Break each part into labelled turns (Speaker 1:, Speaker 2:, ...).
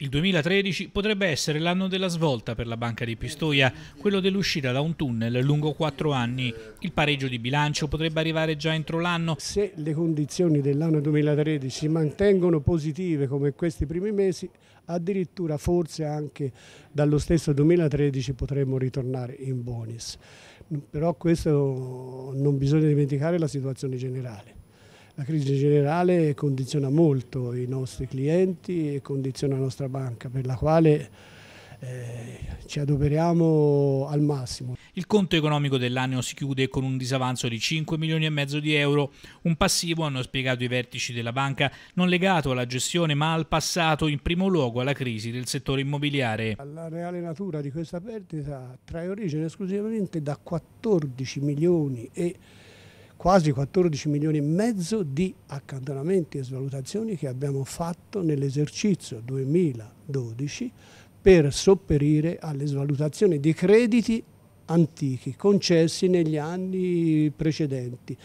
Speaker 1: Il 2013 potrebbe essere l'anno della svolta per la banca di Pistoia, quello dell'uscita da un tunnel lungo quattro anni. Il pareggio di bilancio potrebbe arrivare già entro l'anno. Se
Speaker 2: le condizioni dell'anno 2013 si mantengono positive come questi primi mesi, addirittura forse anche dallo stesso 2013 potremmo ritornare in bonus. Però questo non bisogna dimenticare la situazione generale. La crisi generale condiziona molto i nostri clienti e condiziona la nostra banca per la quale eh, ci adoperiamo al massimo.
Speaker 1: Il conto economico dell'anno si chiude con un disavanzo di 5 milioni e mezzo di euro, un passivo, hanno spiegato i vertici della banca, non legato alla gestione ma al passato, in primo luogo alla crisi del settore immobiliare.
Speaker 2: La reale natura di questa perdita trae origine esclusivamente da 14 milioni e quasi 14 milioni e mezzo di accantonamenti e svalutazioni che abbiamo fatto nell'esercizio 2012 per sopperire alle svalutazioni di crediti antichi concessi negli anni precedenti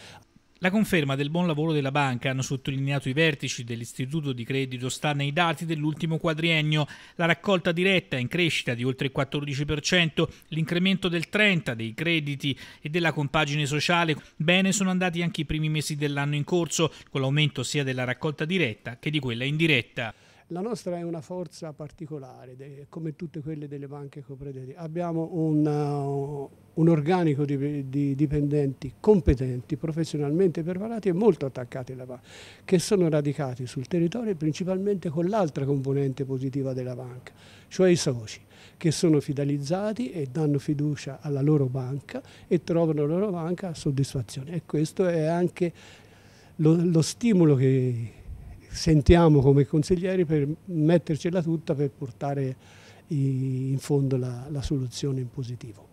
Speaker 1: la conferma del buon lavoro della banca, hanno sottolineato i vertici dell'istituto di credito, sta nei dati dell'ultimo quadriennio. La raccolta diretta è in crescita di oltre il 14%, l'incremento del 30% dei crediti e della compagine sociale. Bene sono andati anche i primi mesi dell'anno in corso, con l'aumento sia della raccolta diretta che di quella indiretta.
Speaker 2: La nostra è una forza particolare, come tutte quelle delle banche copredenti. Abbiamo un uh, un organico di, di, dipendenti competenti, professionalmente preparati e molto attaccati alla banca, che sono radicati sul territorio principalmente con l'altra componente positiva della banca, cioè i soci, che sono fidelizzati e danno fiducia alla loro banca e trovano la loro banca a soddisfazione. E questo è anche lo, lo stimolo che sentiamo come consiglieri per mettercela tutta per portare in fondo la, la soluzione in positivo.